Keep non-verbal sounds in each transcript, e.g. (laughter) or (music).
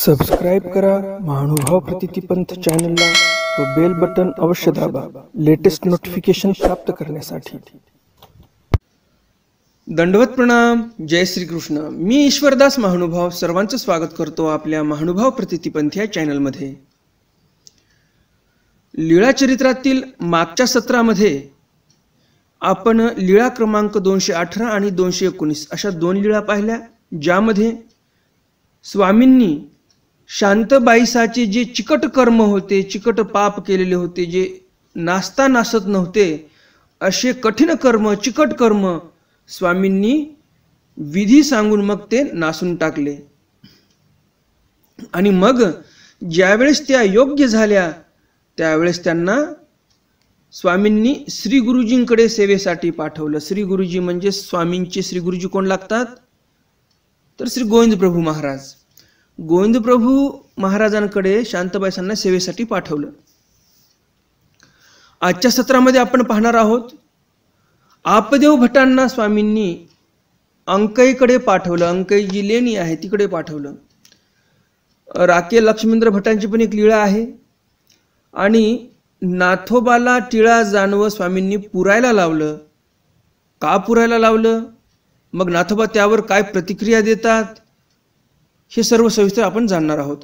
subscribe करा महानुभाव प्रतितीपंथ चॅनलला व बेल बटन अवश्य दाबा लेटेस्ट नोटिफिकेशन प्राप्त करण्यासाठी दंडवत प्रणाम जय श्री कृष्ण मी ईश्वरदास महानुभाव सर्वांचं स्वागत करतो आपल्या महानुभाव प्रतितीपंथ या चॅनलमध्ये लीळा चरित्रातील मागच्या सत्रामध्ये आपण लीळा क्रमांक दोनशे अठरा आणि दोनशे एकोणीस अशा दोन लीळा पाहिल्या ज्यामध्ये स्वामींनी शांतबाईसाचे जे चिकट कर्म होते चिकट पाप केलेले होते जे नाचता नासत नव्हते असे कठीण कर्म चिकट कर्म स्वामींनी विधी सांगून मग ते नासून टाकले आणि मग ज्यावेळेस त्या योग्य झाल्या त्यावेळेस त्यांना स्वामींनी श्री गुरुजींकडे सेवेसाठी पाठवलं श्री गुरुजी म्हणजे स्वामींचे श्री गुरुजी कोण लागतात तर श्री गोविंद प्रभू महाराज गोविंदप्रभू महाराजांकडे शांतबाईसांना सेवेसाठी पाठवलं आजच्या सत्रामध्ये आपण पाहणार आहोत आपदेव भटांना स्वामींनी अंकईकडे पाठवलं अंकई जी लेणी आहे तिकडे पाठवलं राके लक्ष्मींद्र भटांची पण एक लीळा आहे आणि नाथोबाला टिळा जानवं स्वामींनी पुरायला लावलं का पुरायला लावलं मग नाथोबा त्यावर काय प्रतिक्रिया देतात हे सर्व सविस्तर आपण जाणणार आहोत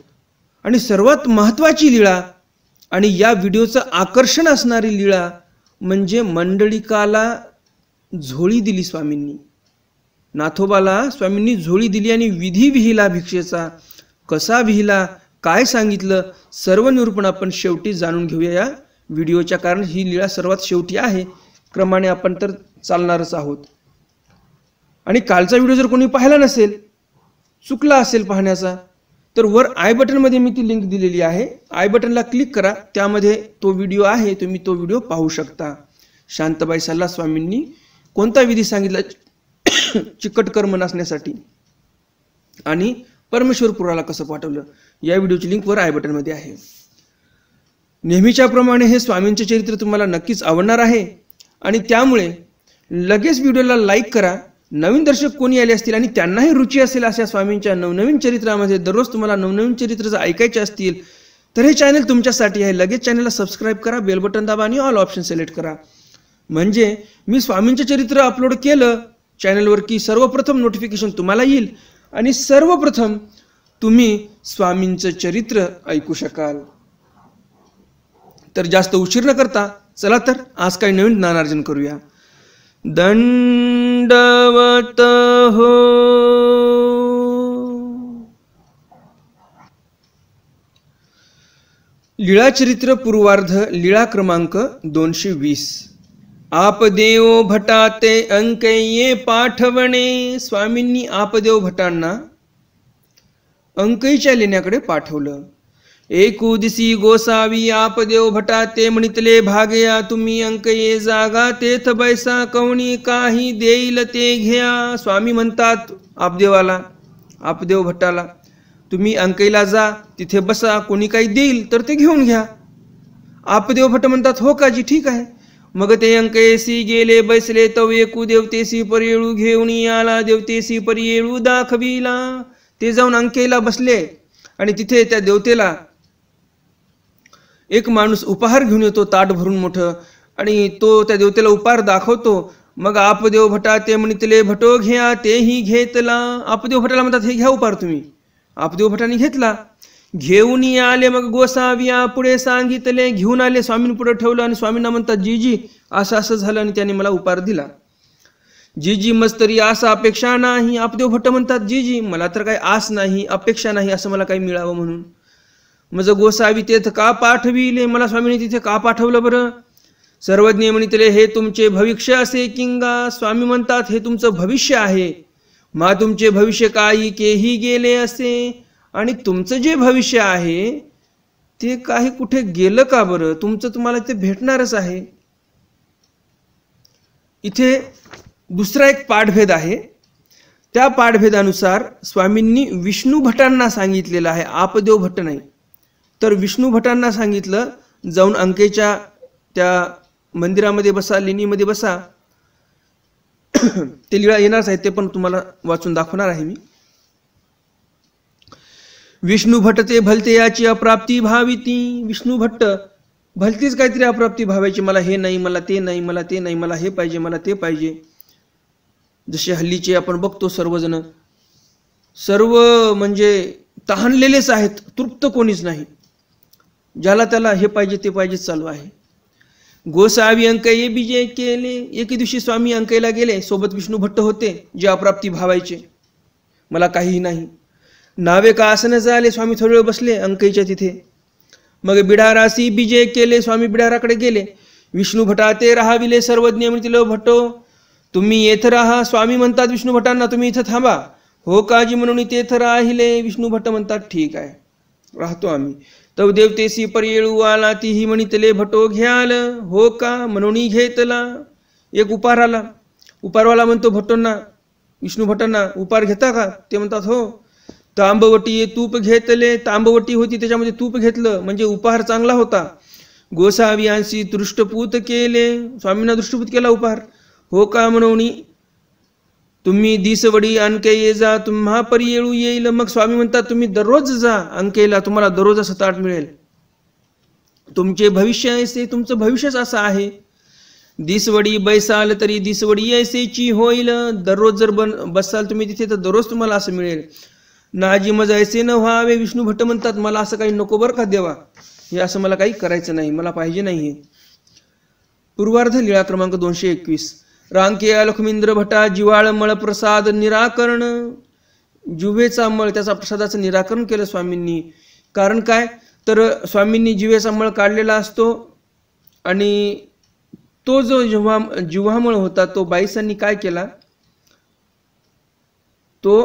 आणि सर्वात महत्त्वाची लीळा आणि या व्हिडिओचं आकर्षण असणारी लीळा म्हणजे मंडळिकाला झोळी दिली स्वामींनी नाथोबाला स्वामींनी झोळी दिली आणि विधी विहिला भिक्षेचा कसा विहिला काय सांगितलं सर्व निरूपण आपण शेवटी जाणून घेऊया या व्हिडिओच्या कारण ही लीळा सर्वात शेवटी आहे क्रमाने आपण तर चालणारच आहोत आणि कालचा व्हिडिओ जर कोणी पाहिला नसेल चुकला असेल पाहण्याचा तर वर आय बटनमध्ये मी ती लिंक दिलेली आहे आय बटनला क्लिक करा त्यामध्ये तो व्हिडिओ आहे तुम्ही तो व्हिडिओ पाहू शकता शांतबाई सल्ला स्वामींनी कोणता विधी सांगितला (coughs) चिकट कर्म नसण्यासाठी आणि परमेश्वरपुराला कसं पाठवलं या व्हिडिओची लिंक वर आय बटनमध्ये आहे नेहमीच्याप्रमाणे हे स्वामींचे चरित्र तुम्हाला नक्कीच आवडणार आहे आणि त्यामुळे लगेच व्हिडिओला लाईक करा नवीन दर्शक कोणी आले असतील आणि त्यांनाही रुची असेल अशा स्वामींच्या नवनवीन चरित्रामध्ये दररोज तुम्हाला नवनवीन चरित्र जर ऐकायचे असतील तर हे चॅनल तुमच्यासाठी आहे लगेच चॅनलला सबस्क्राईब करा बेल बटन दाबा आणि ऑल ऑप्शन सिलेक्ट करा म्हणजे मी स्वामींचे चरित्र अपलोड केलं चॅनलवर की सर्वप्रथम नोटिफिकेशन तुम्हाला येईल आणि सर्वप्रथम तुम्ही स्वामींचं चरित्र ऐकू शकाल तर जास्त उशीर न करता चला तर आज काही नवीन ज्ञानार्जन करूया दन दंडवत हो लीळाचरित्र पूर्वार्ध लीळा क्रमांक दोनशे वीस आपदेव भटाते अंकये पाठवणे स्वामींनी आपदेव भटांना अंकईच्या लेण्याकडे पाठवलं एकुदिसी गोसावी आपदेव भटा ते म्हणितले भागया तुम्ही अंक ये जागा तेथ बैसा कवणी काही देईल ते घ्या स्वामी म्हणतात आपदेवाला आपदेव भट्टाला तुम्ही अंकईला जा तिथे बसा कोणी काही देईल तर ते घेऊन घ्या आपदेव भट्ट म्हणतात हो काजी ठीक आहे मग ते अंकयसी गेले बसले तव एकू देवतेसी परियेळू घेऊन आला देवतेसी परियेळू दाखविला ते जाऊन अंकेला बसले आणि तिथे त्या देवतेला एक माणूस उपहार घेऊन येतो ताट भरून मोठं आणि तो त्या देवतेला उपहार दाखवतो मग आपदेव भटा ते म्हणितले भटो घ्या तेही घेतला आपदेव भटाला म्हणतात हे घ्या उपार तुम्ही आपदेव भटाने घेतला घेऊन आले मग गोसाविया पुढे सांगितले घेऊन आले स्वामींनी पुढे ठेवलं आणि स्वामींना म्हणतात जीजी असं असं झालं आणि त्याने मला उपहार दिला जीजी मस्तरी असं अपेक्षा नाही आपदेव भट्ट म्हणतात जीजी मला तर काही आस नाही अपेक्षा नाही असं मला काही मिळावं म्हणून माझं गोसावी तेथ का पाठविले मला स्वामीने तिथे का पाठवलं बरं सर्वज्ञ म्हणितले हे तुमचे भविष्य असे किंगा स्वामी म्हणतात हे तुमचं भविष्य आहे मा तुमचे भविष्य काही केही गेले असे आणि तुमचं जे भविष्य आहे ते काही कुठे गेलं का बरं तुमचं तुम्हाला ते भेटणारच आहे इथे दुसरा एक पाठभेद आहे त्या पाठभेदानुसार स्वामींनी विष्णू भटांना सांगितलेलं आहे आपदेव भट्ट नाही तर विष्णू भटांना सांगितलं जाऊन अंकेच्या त्या मंदिरामध्ये बसा लेणीमध्ये बसा ते लिळा येणार आहे ते पण तुम्हाला वाचून दाखवणार आहे मी विष्णू भट ते भलते याची अप्राप्ती भावी ती विष्णू भट्ट भलतीच काहीतरी अप्राप्ती भावायची मला हे नाही मला ते नाही मला ते नाही मला हे पाहिजे मला ते पाहिजे जसे हल्लीचे आपण बघतो सर्वजण सर्व म्हणजे तहानलेलेच आहेत तृप्त कोणीच नाही ज्याला त्याला हे पाहिजे ते पाहिजे चालू आहे गोसावी अंकये बीजे केले एके दिवशी स्वामी अंकयला गेले सोबत विष्णू भट्ट होते जे अप्राप्ती भावायचे मला काहीही नाही नावे का आसन झाले स्वामी थोडे वेळ बसले अंकईच्या तिथे मग बिडारासी बीजे केले स्वामी बिडाराकडे गेले विष्णू भटाते राहाविले सर्वज्ञ म्हणतील भट्टो तुम्ही येथ राहा स्वामी म्हणतात विष्णू भटांना तुम्ही इथं थांबा हो काजी म्हणून तेथ राहिले विष्णू भट्ट म्हणतात ठीक आहे राहतो आम्ही तव देवतेसी परयेळू आला तीही म्हणितले भटो घ्याल हो का म्हणूनही घेतला एक उपहार आला उपारवाला म्हणतो भटोंना विष्णू भटांना उपहार घेता का ते म्हणतात हो तांबवटी तूप घेतले तांबवटी होती त्याच्यामध्ये तूप घेतलं म्हणजे उपहार चांगला होता गोसावियांशी दृष्टपूत केले स्वामींना दृष्टपूत केला उपहार हो का म्हणून तुम्ही दिसवडी अनके ये जा तुम्हा परी येळू येईल मग स्वामी म्हणतात तुम्ही दररोज जा अनकेला तुम्हाला दररोज असं ताट मिळेल तुमचे भविष्य ऐसे तुमचं भविष्यच असं आहे दिसवडी बैसाल तरी दिसवडी ऐसेची होईल दररोज जर बन बसाल तुम्ही तिथे तर दररोज तुम्हाला असं मिळेल नाजी मज ऐसे न व्हावे विष्णू भट्ट म्हणतात मला असं काही नको बरं का देवा हे असं मला काही करायचं नाही मला पाहिजे नाही पूर्वार्ध लीळा क्रमांक दोनशे एकवीस रांकेया लखमिंद्र भटा मळ प्रसाद निराकरण जुवेचा मळ त्याचा प्रसादाचं निराकरण केलं स्वामींनी कारण काय तर स्वामींनी जिवेचा मळ काढलेला असतो आणि तो जो जिव्हा जिव्हामळ होता तो बाईसांनी काय केला तो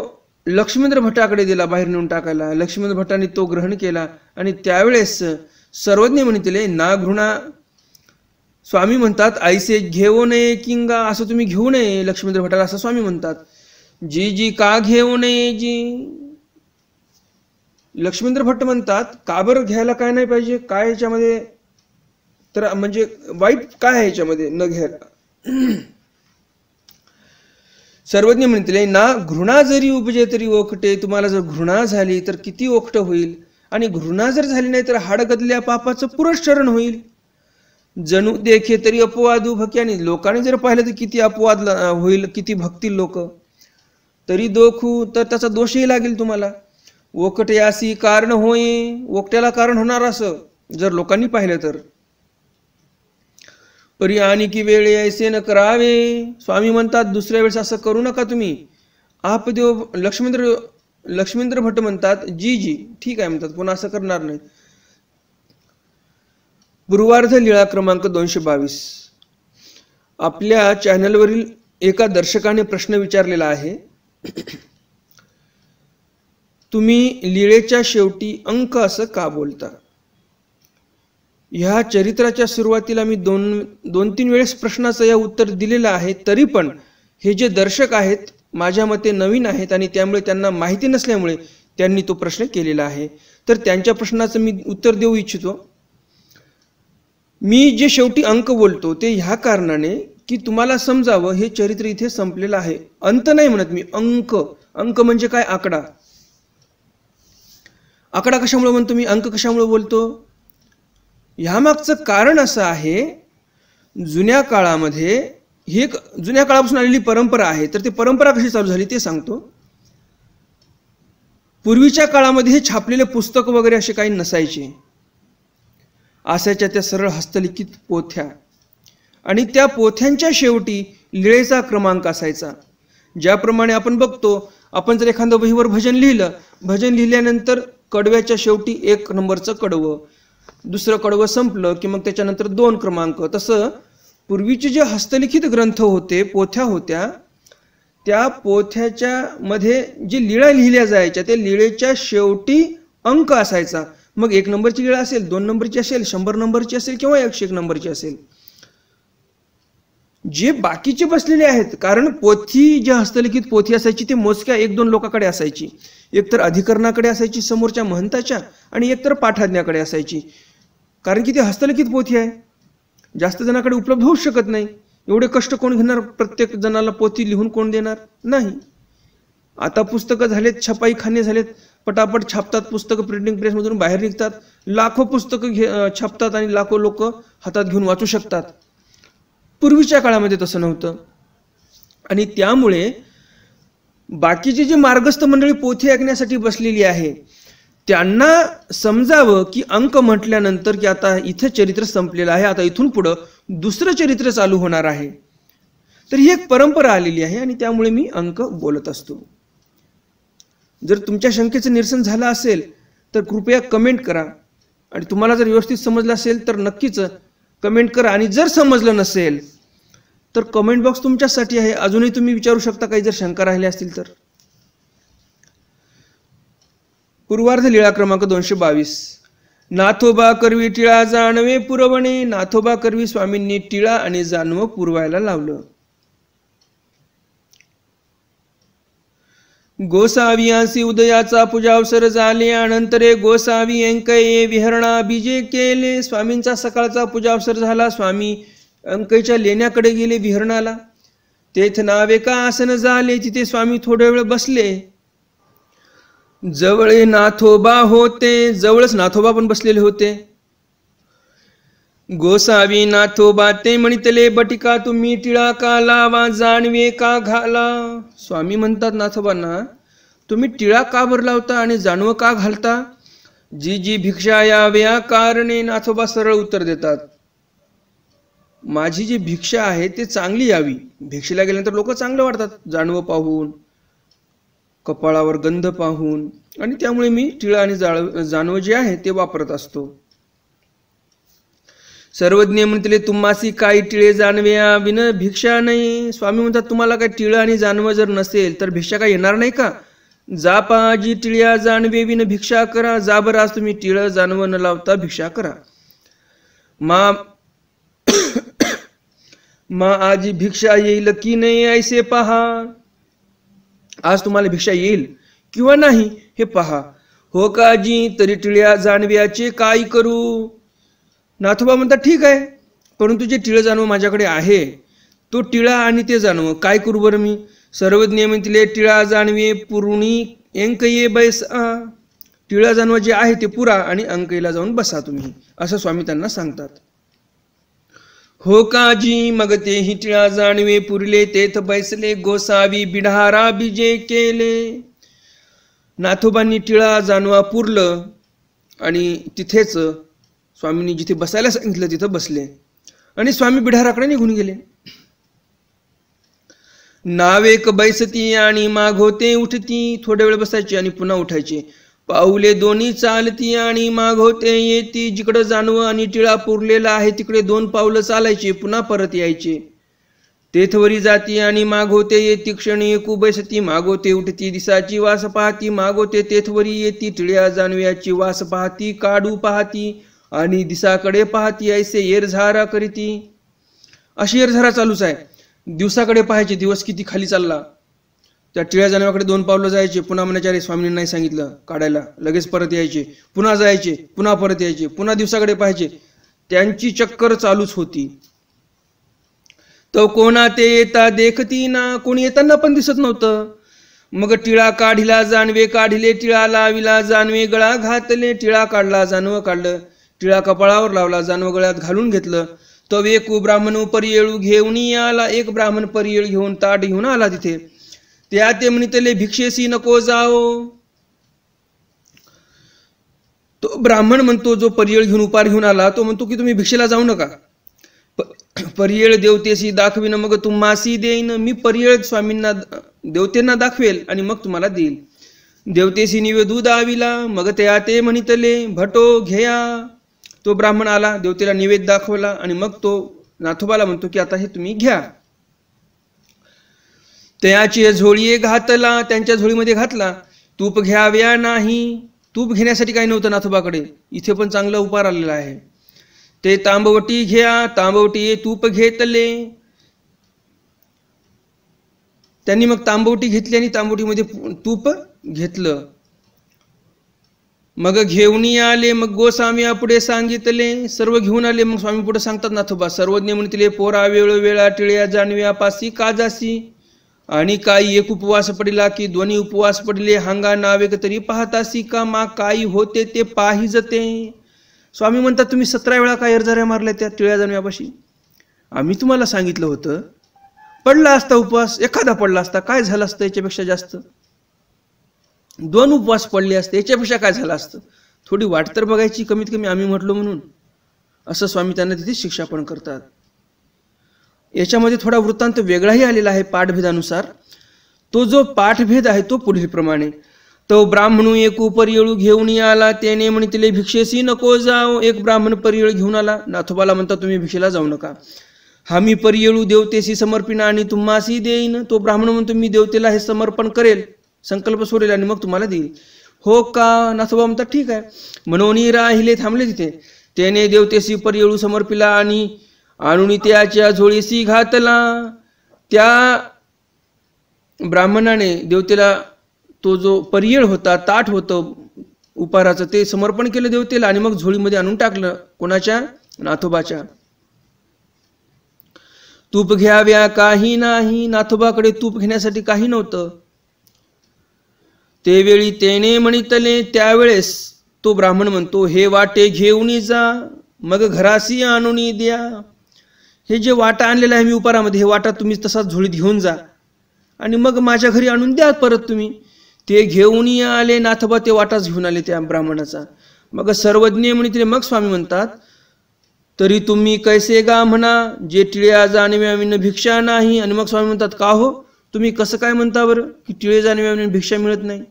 लक्ष्मींद्र भटाकडे दिला बाहेर नेऊन टाकायला लक्ष्मींद्र भट्टाने तो ग्रहण केला आणि त्यावेळेस सर्वज्ञ म्हणतील ना घृणा स्वामी म्हणतात आईसे घेऊ नये किंगा असं तुम्ही घेऊ नये लक्ष्मींद्र भटाला असं स्वामी म्हणतात जी जी का घेऊ नये जी लक्ष्मींद्र भट्ट म्हणतात का घ्यायला काय नाही पाहिजे काय याच्यामध्ये तर म्हणजे वाईट काय आहे याच्यामध्ये न घ्यायला (clears throat) सर्वज्ञ म्हणतील ना घृणा जरी उपजे तरी ओखटे तुम्हाला जर घृणा झाली तर किती ओखट होईल आणि घृणा जर झाली नाही तर हाडगदल्या पापाचं पुरस्चरण होईल जणू देखे तरी अपवाद भक्याने लोकांनी जर पाहिलं तर किती अपवाद होईल किती भक्तील लोक तरी दोखू तर त्याचा दोषही लागेल तुम्हाला असी कारण होई ओकट्याला कारण होणार असं जर लोकांनी पाहिलं तर परी आणि की वेळ ऐसे न करावे स्वामी म्हणतात दुसऱ्या वेळेस असं करू नका तुम्ही आपदेव लक्ष्मींद्र लक्ष्मींद्र भट्ट म्हणतात जी जी ठीक आहे म्हणतात पुन्हा असं करणार नाही गुरुवार्ध लिळा क्रमांक दोनशे बावीस आपल्या चॅनलवरील एका दर्शकाने प्रश्न विचारलेला आहे तुम्ही लिळेच्या शेवटी अंक असं का बोलता ह्या चरित्राच्या सुरुवातीला मी दोन दोन तीन वेळेस प्रश्नाचं या उत्तर दिलेलं आहे तरी पण हे जे दर्शक आहेत माझ्या मते नवीन आहेत आणि त्यामुळे त्यांना माहिती नसल्यामुळे त्यांनी तो प्रश्न केलेला आहे तर त्यांच्या प्रश्नाचं मी उत्तर देऊ इच्छितो मी जे शेवटी अंक बोलतो ते ह्या कारणाने की तुम्हाला समजावं हे चरित्र इथे संपलेलं आहे अंत नाही म्हणत मी अंक अंक म्हणजे काय आकडा आकडा कशामुळे म्हणतो मी अंक कशामुळे बोलतो ह्यामागचं कारण असं आहे जुन्या काळामध्ये हे जुन्या काळापासून आलेली परंपरा आहे तर ती परंपरा कशी चालू झाली ते सांगतो पूर्वीच्या काळामध्ये हे छापलेले पुस्तक वगैरे असे काही नसायचे आशाच्या त्या सरळ हस्तलिखित पोथ्या आणि त्या पोथ्यांच्या शेवटी लिळेचा क्रमांक असायचा ज्याप्रमाणे आपण बघतो आपण जर एखादं वहीवर भजन लिहिलं भजन लिहिल्यानंतर कडव्याच्या शेवटी एक नंबरचं कडवं दुसरं कडवं संपलं की मग त्याच्यानंतर दोन क्रमांक तसं पूर्वीचे जे हस्तलिखित ग्रंथ होते पोथ्या होत्या त्या पोथ्याच्या मध्ये जे लिळा लिहिल्या जायच्या त्या लिळेच्या शेवटी अंक असायचा मग एक नंबरची गिळा असेल दोन नंबरची असेल शंभर नंबरची असेल किंवा एकशे एक नंबरची असेल जे बाकीचे बसलेले आहेत कारण पोथी ज्या हस्तलिखित पोथी असायची ते मोजक्या एक दोन लोकांकडे असायची एकतर अधिकरणाकडे असायची समोरच्या महंताच्या आणि एकतर पाठाज्ञाकडे असायची कारण की ती हस्तलिखित पोथी आहे जास्त जणाकडे उपलब्ध होऊ शकत नाही एवढे कष्ट कोण घेणार प्रत्येक जणाला पोथी लिहून कोण देणार नाही आता पुस्तकं झालेत छपाईखाने झालेत पटापट छापतात पुस्तकं प्रिंटिंग प्रेसमधून बाहेर निघतात लाखो पुस्तकं घे छापतात आणि लाखो लोक हातात घेऊन वाचू शकतात पूर्वीच्या काळामध्ये तसं नव्हतं आणि त्यामुळे बाकीची जी मार्गस्थ मंडळी पोथी ऐकण्यासाठी बसलेली आहे त्यांना समजावं की अंक म्हटल्यानंतर की आता इथे चरित्र संपलेलं आहे आता इथून पुढं दुसरं चरित्र चालू होणार आहे तर ही एक परंपरा आलेली आहे आणि त्यामुळे मी अंक बोलत असतो जर तुमच्या शंकेचं निरसन झालं असेल तर कृपया कमेंट करा आणि तुम्हाला जर व्यवस्थित समजलं असेल तर नक्कीच कमेंट करा आणि जर समजलं नसेल तर कमेंट बॉक्स तुमच्यासाठी आहे अजूनही तुम्ही विचारू शकता काही जर शंका राहिल्या असतील तर पूर्वार्ध लिळा क्रमांक दोनशे बावीस नाथोबा करवी टिळा जाणवे पुरवणे नाथोबा करवी स्वामींनी टिळा आणि जाणवं पुरवायला लावलं गोसावियांसी उदयाचा पूजा अवसर झाले अनंतरे गोसावी ये विहरणा बीजे केले स्वामींचा सकाळचा पूजा अवसर झाला स्वामी अंकईच्या लेण्याकडे गेले विहरणाला तेथ नावे का आसन झाले तिथे स्वामी थोडे वेळ बसले जवळे नाथोबा होते जवळच नाथोबा पण बसलेले होते गोसावी नाथोबा ते म्हणितले बटिका तुम्ही टिळा का लावा जाणवे का घाला स्वामी म्हणतात नाथोबांना तुम्ही टिळा का भर लावता आणि जाणव का घालता जी जी भिक्षा याव्या कारणे नाथोबा सरळ उत्तर देतात माझी जी भिक्षा आहे ते चांगली यावी भिक्षेला गेल्यानंतर लोक चांगलं वाटतात जाणवं पाहून कपाळावर गंध पाहून आणि त्यामुळे मी टिळा आणि जाणवं जे आहे ते वापरत असतो सर्वज्ञ म्हणतले तुम्हासी काय टिळे जाणव्या विन भिक्षा नाही स्वामी म्हणतात तुम्हाला काय टिळं आणि जानवं जर नसेल तर भिक्षा काय येणार नाही का जा पाजी टिळ्या जाणवे विन भिक्षा करा जा बरं आज तुम्ही टिळ जाणव न लावता भिक्षा करा मा (coughs) मा आजी भिक्षा येईल की नाही ऐसे पहा आज तुम्हाला भिक्षा येईल किंवा नाही हे पहा हो काजी तरी टिळ्या जाणव्याचे काय करू नाथोबा म्हणतात ठीक आहे परंतु जे टिळ जाणवं माझ्याकडे आहे तो टिळा आणि ते जाणवं काय करू बरं मी सर्वज्ञ म्हणतील टिळा जाणवे पुरुणी अंक ये बैस टिळा जाणवं जे आहे ते पुरा आणि अंकईला जाऊन बसा तुम्ही असं स्वामी त्यांना सांगतात हो काजी मग तेही टिळा जाणवे पुरले तेथ बैसले गोसावी बिढारा बिजे केले नाथोबांनी टिळा जाणवा पुरलं आणि तिथेच स्वामींनी जिथे बसायला सांगितलं तिथं बसले आणि स्वामी बिढाराकडे निघून गेले नावेक बैसती आणि मागोते उठती थोड्या वेळ बसायची आणि पुन्हा उठायचे पाऊले दोन्ही चालती आणि मागोते येती जिकडे जानवं आणि टिळा पुरलेला आहे तिकडे दोन पावलं चालायचे पुन्हा परत यायचे तेथवरी जाती आणि मागोते येती क्षणी एकू बैसती मागोते उठती दिसाची वास पाहती मागोते तेथवरी येती टिळ्या जाणव्याची वास पाहती काढू पाहती आणि दिसाकडे पाहती ऐसे येरझारा करीती अशी येरझारा चालूच आहे दिवसाकडे पाहायचे दिवस किती खाली चालला त्या टिळ्या जनावाकडे दोन पावलं जायचे पुन्हा म्हणायचे स्वामींनी नाही सांगितलं काढायला लगेच परत यायचे पुन्हा जायचे पुन्हा परत यायचे पुन्हा दिवसाकडे पाहायचे त्यांची चक्कर चालूच होती तो कोणा ते येता देखती ना कोणी येताना पण दिसत नव्हतं मग टिळा काढिला जानवे काढिले टिळा लाविला जानवे गळा घातले टिळा काढला जानवं काढलं टिळा कपाळावर लावला जानवगळ्यात घालून घेतलं तो एक ब्राह्मण परियेळू घेऊन आला एक ब्राह्मण परियेळ घेऊन ताट घेऊन आला तिथे त्या ते म्हणितले भिक्षेसी नको जाओ तो ब्राह्मण म्हणतो जो परियळ घेऊन उपार घेऊन आला तो म्हणतो की तुम्ही भिक्षेला जाऊ नका परियळ देवतेशी दाखविन मग तुम्हासी देईन मी परियळ स्वामींना देवतेंना दाखवेल आणि मग तुम्हाला देईल देवतेशी निवेदू दाविला मग ते आते म्हणितले भटो घेया तो ब्राह्मण आला देवतेला निवेद दाखवला आणि मग तो नाथोबाला म्हणतो की आता हे तुम्ही घ्या त्याची झोळी घातला त्यांच्या झोळीमध्ये घातला तूप घ्याव्या नाही तूप घेण्यासाठी काही नव्हतं नाथोबाकडे इथे पण चांगला उपार आलेला आहे ते तांबवटी घ्या तांबवटी तूप घेतले त्यांनी मग तांबवटी घेतली आणि तांबवटीमध्ये तूप घेतलं मग घेऊन आले मग गोस्वामी पुढे सांगितले सर्व घेऊन आले मग स्वामी पुढे सांगतात नाथोबा सर्वज्ञ म्हणतले पोरा वेळा टिळ्या जाणव्या पासी का जासी आणि काही एक उपवास पडला की दोन्ही उपवास पडले हांगा नावेक तरी पाहतासी का मा काही होते ते पाहि जते स्वामी म्हणतात तुम्ही सतरा वेळा काय अर्जाऱ्या मारल्या त्या टिळ्या जाणव्यापाशी आम्ही तुम्हाला सांगितलं होतं पडला असता उपवास एखादा पडला असता काय झालं असतं याच्यापेक्षा जास्त दोन उपवास पडले असते याच्यापेक्षा काय झालं असतं थोडी वाट तर बघायची कमीत कमी आम्ही म्हटलो म्हणून असं स्वामी त्यांना तिथे शिक्षा पण करतात याच्यामध्ये थोडा वृत्तांत वेगळाही आलेला आहे पाठभेदानुसार तो जो पाठभेद आहे तो पुढील प्रमाणे तो ब्राह्मण एक परियळू घेऊन आला त्याने म्हणितले भिक्षेसी नको जाऊ एक ब्राह्मण परियळ घेऊन आला नाथोबाला म्हणता तुम्ही भिक्षेला जाऊ नका हा मी परियळू देवतेशी समर्पिण आणि तुम्हासी देईन तो ब्राह्मण म्हणतो मी देवतेला हे समर्पण करेल संकल्प सोडेल आणि मग तुम्हाला देईल हो का नाथोबा म्हणतात ठीक आहे म्हणून राहिले थांबले तिथे त्याने देवतेशी परयळू समर्पिला आणि आणून त्याच्या झोळीशी घातला त्या ब्राह्मणाने देवतेला तो जो पर्यळ होता ताट होत उपाराचं ते समर्पण केलं देवतेला आणि मग झोळीमध्ये आणून टाकलं कोणाच्या नाथोबाच्या तूप घ्याव्या काही नाही नाथोबाकडे तूप घेण्यासाठी काही नव्हतं तेवेळी तेने म्हणितले त्यावेळेस तो ब्राह्मण म्हणतो हे वाटे घेऊन जा मग घरासी आणून द्या हे जे वाटा आणलेलं आहे मी उपारामध्ये हे वाटा तुम्ही तसाच झोळीत घेऊन जा आणि मग माझ्या घरी आणून द्या परत तुम्ही ते घेऊन आले नाथबा ते वाटाच घेऊन आले त्या ब्राह्मणाचा मग सर्वज्ञ म्हणितले मग स्वामी म्हणतात तरी तुम्ही कैसे गा म्हणा जे टिळ्या आणि भिक्षा नाही आणि मग स्वामी म्हणतात का हो तुम्ही कसं काय म्हणता बरं की टिळे जाणव्याविन भिक्षा मिळत नाही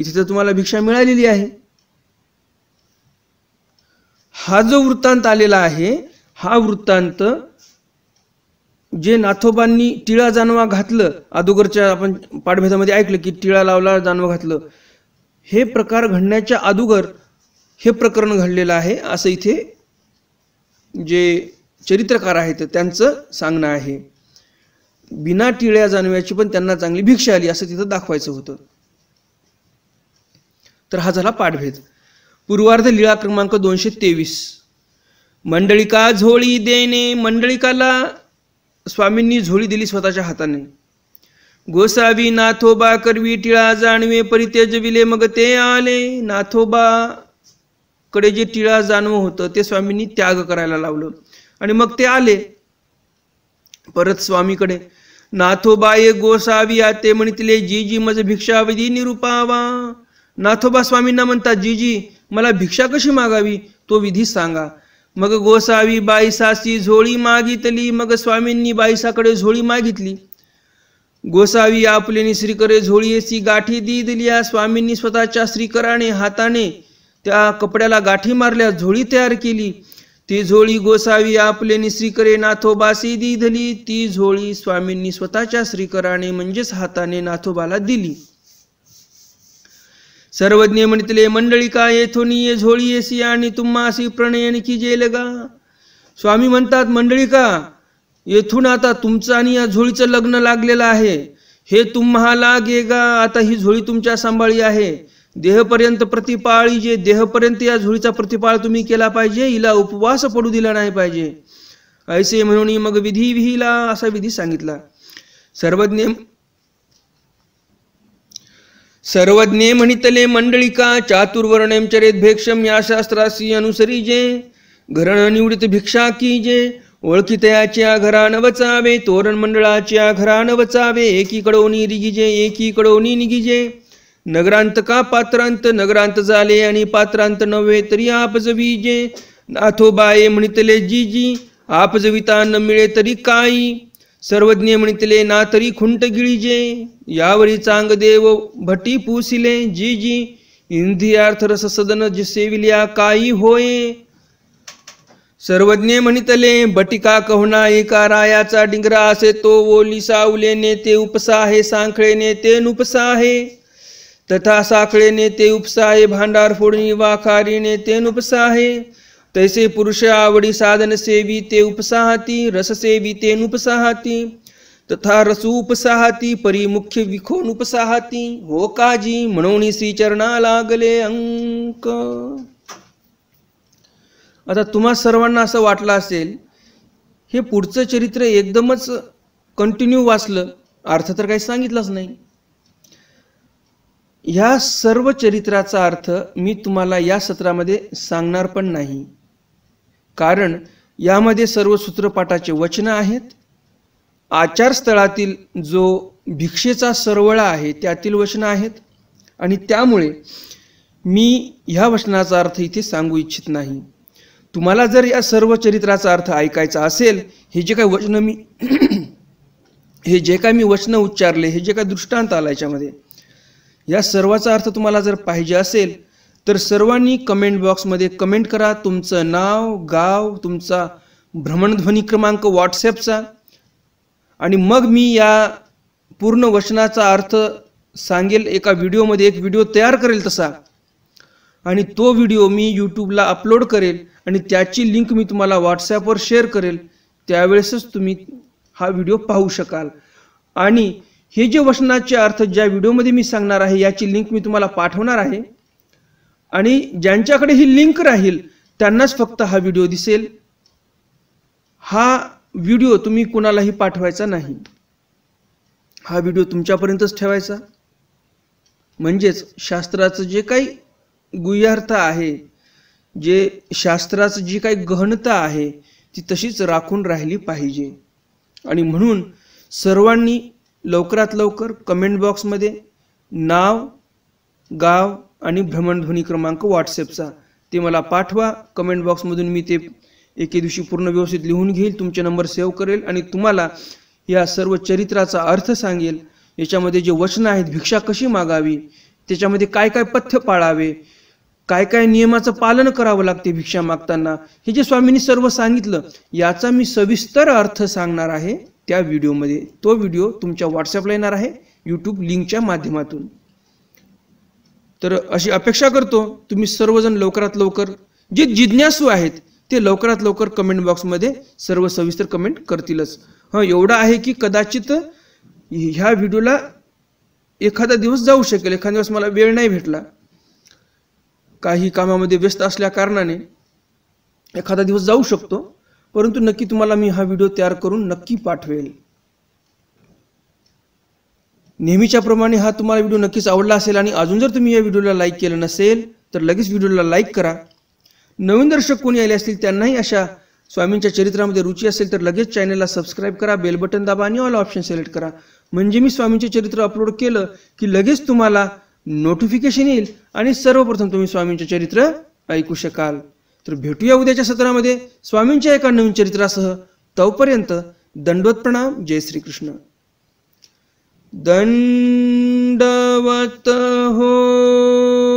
इथे तर तुम्हाला भिक्षा मिळालेली आहे हा जो वृत्तांत आलेला आहे हा वृत्तांत जे नाथोबांनी टिळा जानवा घातलं अदोगरच्या आपण पाठभेदामध्ये ऐकलं की टिळा लावला जानवा घातलं हे प्रकार घडण्याच्या अदोगर हे प्रकरण घडलेलं आहे असं इथे जे चरित्रकार आहेत त्यांचं सांगणं आहे बिना टिळ्या जानव्याची पण त्यांना चांगली भिक्षा आली असं तिथं दाखवायचं होतं तर हा झाला पाठभेद पूर्वार्ध लिळा क्रमांक दोनशे तेवीस मंडळिका झोळी देणे मंडळिकाला स्वामींनी झोळी दिली स्वतःच्या हाताने गोसावी नाथोबा करवी टिळा जाणवे परित्यजविले मग ते आले नाथोबा कडे जे टिळा जाणवं होतं ते स्वामींनी त्याग करायला लावलं आणि मग ते आले परत स्वामीकडे नाथोबा ये गोसावी आते म्हणितले जी जी मज भिक्षावधी निरूपावा नाथोबा स्वामींना म्हणतात जीजी मला भिक्षा कशी मागावी तो विधी सांगा मग गोसावी बाईसाची झोळी मागितली मग स्वामींनी बाईसाकडे झोळी मागितली गोसावी आपलेनी श्रीकरे झोळीची गाठी दी या स्वामींनी स्वतःच्या श्रीकराने हाताने त्या कपड्याला गाठी मारल्या झोळी तयार केली ती झोळी गोसावी आपलेनी श्रीकरे नाथोबासी दिली ती झोळी स्वामींनी स्वतःच्या श्रीकराने म्हणजेच हाताने नाथोबाला दिली सर्वज्ञ म्हणितले मंडळिका ये झोळी येसी आणि तुम्हासी प्रणयन की जेल गा स्वामी म्हणतात मंडळिका येथून आता तुमचं आणि या झोळीचं लग्न लागलेलं आहे हे तुम्हाला गा आता ही झोळी तुमच्या सांभाळी आहे देहपर्यंत प्रतिपाळी जे देहपर्यंत या झोळीचा प्रतिपाळ तुम्ही केला पाहिजे हिला उपवास पडू दिला नाही पाहिजे ऐसे म्हणून मग विधी विहिला असा विधी सांगितला सर्वज्ञ सर्वज्ञे म्हणितले मंडळिका चातुर्वर्णेमचरेत भेक्षम या शास्त्रासी अनुसरी जे घरण निवडित भिक्षा की जे ओळखितयाच्या घरा वचावे तोरण मंडळाच्या घरा वचावे एकीकडो रिगिजे एकीकडोनी निगिजे नगरांत का पात्रांत नगरांत झाले आणि पात्रांत नव्हे तरी आपजवीजे नाथोबाये म्हणितले जीजी आपजविता न मिळे तरी काही सर्वज्ञ म्हणितले ना तरी खुंट गिळीजे यावरी चांगदेव भटी पुसिले जी जी इंद्रियार्थ रस सदन सेविल्या काही होय सर्वज्ञ म्हणितले बटिका कहना एका रायाचा डिंगरा असे तो ओली सावले नेते उपसाहे सांखळे नेते आहे तथा साखळे नेते उपसाहे भांडार फोडणी वाखारी नेते आहे तैसे पुरुष आवडी साधन सेवी ते उपसाहती रससेवी उपसाहाती तथा रसूपसाहती परी मुख्य विखोन उपसाहती हो काजी म्हणून श्री चरणा लागले अंक आता तुम्हा सर्वांना असं वाटलं असेल हे पुढचं चरित्र एकदमच कंटिन्यू वाचलं अर्थ तर काही सांगितलाच नाही ह्या सर्व चरित्राचा अर्थ मी तुम्हाला या सत्रामध्ये सांगणार पण नाही कारण यामध्ये सर्व सूत्रपाठाचे वचनं आहेत आचारस्थळातील जो भिक्षेचा सरवळा आहे त्यातील वचनं आहेत आणि त्यामुळे मी ह्या वचनाचा अर्थ इथे सांगू इच्छित नाही तुम्हाला जर या सर्व चरित्राचा अर्थ ऐकायचा असेल हे जे काय वचन मी हे जे काय मी वचनं उच्चारले हे जे काय दृष्टांत आला याच्यामध्ये या सर्वाचा अर्थ तुम्हाला जर पाहिजे असेल तर सर्वांनी कमेंट बॉक्समध्ये कमेंट करा तुमचं नाव गाव तुमचा भ्रमणध्वनी क्रमांक व्हॉट्सॲपचा आणि मग मी या पूर्ण वचनाचा अर्थ सांगेल एका व्हिडिओमध्ये एक व्हिडिओ तयार करेल तसा आणि तो व्हिडिओ मी यूट्यूबला अपलोड करेल आणि त्याची लिंक मी तुम्हाला व्हॉट्सॲपवर शेअर करेल त्यावेळेसच तुम्ही हा व्हिडिओ पाहू शकाल आणि हे जे वचनाचे अर्थ ज्या व्हिडिओमध्ये मी सांगणार आहे याची लिंक मी तुम्हाला पाठवणार आहे आणि ज्यांच्याकडे ही लिंक राहील त्यांनाच फक्त हा व्हिडिओ दिसेल हा व्हिडिओ तुम्ही कुणालाही पाठवायचा नाही हा व्हिडिओ तुमच्यापर्यंतच ठेवायचा म्हणजेच शास्त्राचं जे काही गुह्यार्थ आहे जे शास्त्राचं जी काही गहनता आहे ती तशीच राखून राहिली पाहिजे आणि म्हणून सर्वांनी लवकरात लवकर कमेंट बॉक्समध्ये नाव गाव आणि भ्रमणध्वनी क्रमांक व्हॉट्सअपचा ते मला पाठवा कमेंट बॉक्समधून मी ते एके दिवशी पूर्ण व्यवस्थित लिहून घेईल तुमचे नंबर सेव्ह करेल आणि तुम्हाला या सर्व चरित्राचा अर्थ सांगेल याच्यामध्ये जे वचनं आहेत भिक्षा कशी मागावी त्याच्यामध्ये काय काय पथ्य पाळावे काय काय नियमाचं पालन करावं लागते भिक्षा मागताना हे जे स्वामींनी सर्व सांगितलं याचा मी सविस्तर अर्थ सांगणार आहे त्या व्हिडिओमध्ये तो व्हिडिओ तुमच्या व्हॉट्सअपला येणार आहे यूट्यूब लिंकच्या माध्यमातून तर अशी अपेक्षा करतो तुम्ही सर्वजण लवकरात लवकर जे जिज्ञासू आहेत ते लवकरात लवकर कमेंट बॉक्समध्ये सर्व सविस्तर कमेंट करतीलच हा एवढं आहे की कदाचित ह्या व्हिडिओला एखादा दिवस जाऊ शकेल एखादा दिवस मला वेळ नाही भेटला काही कामामध्ये व्यस्त असल्या कारणाने एखादा दिवस जाऊ शकतो परंतु नक्की तुम्हाला मी हा व्हिडिओ तयार करून नक्की पाठवेल नेहमीच्याप्रमाणे हा तुम्हाला व्हिडिओ नक्कीच आवडला असेल आणि अजून जर तुम्ही या व्हिडिओला लाईक केलं नसेल तर लगेच व्हिडिओला लाईक करा नवीन दर्शक कोणी आले असतील त्यांनाही अशा स्वामींच्या चरित्रामध्ये रुची असेल तर लगेच चॅनलला सबस्क्राईब करा बेल बटन दाबा आणि ऑल ऑप्शन सिलेक्ट करा म्हणजे मी स्वामींचे चरित्र अपलोड केलं की लगेच तुम्हाला नोटिफिकेशन येईल आणि सर्वप्रथम तुम्ही स्वामींचे चरित्र ऐकू शकाल तर भेटूया उद्याच्या सत्रामध्ये स्वामींच्या एका नवीन चरित्रासह तोपर्यंत दंडवत प्रणाम जय श्रीकृष्ण दंडवत हो